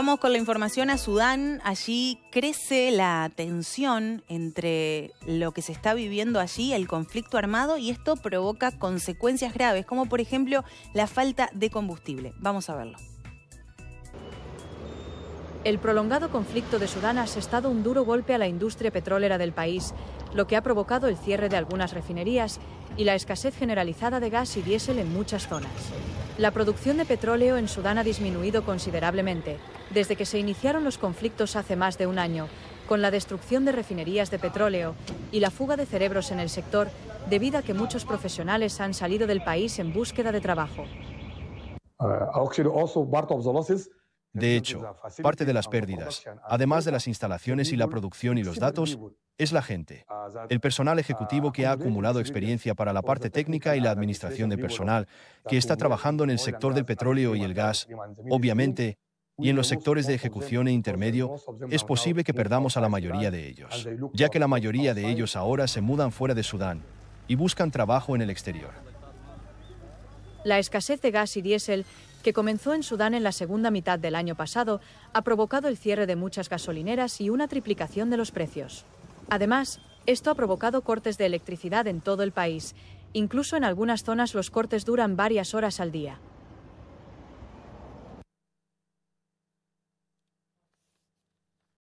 Vamos con la información a Sudán. Allí crece la tensión entre lo que se está viviendo allí, el conflicto armado, y esto provoca consecuencias graves, como por ejemplo la falta de combustible. Vamos a verlo. El prolongado conflicto de Sudán ha asestado un duro golpe a la industria petrolera del país, lo que ha provocado el cierre de algunas refinerías y la escasez generalizada de gas y diésel en muchas zonas. La producción de petróleo en Sudán ha disminuido considerablemente desde que se iniciaron los conflictos hace más de un año, con la destrucción de refinerías de petróleo y la fuga de cerebros en el sector, debido a que muchos profesionales han salido del país en búsqueda de trabajo. Eh, de hecho, parte de las pérdidas, además de las instalaciones y la producción y los datos, es la gente. El personal ah, ejecutivo que ha acumulado experiencia para la parte técnica y la administración de personal, que está trabajando en el sector del petróleo y el gas, obviamente, y en los sectores de ejecución e intermedio, es posible que perdamos a la mayoría de ellos, ya que la mayoría de ellos ahora se mudan fuera de Sudán y buscan trabajo en el exterior. La escasez de gas y diésel que comenzó en Sudán en la segunda mitad del año pasado, ha provocado el cierre de muchas gasolineras y una triplicación de los precios. Además, esto ha provocado cortes de electricidad en todo el país. Incluso en algunas zonas los cortes duran varias horas al día.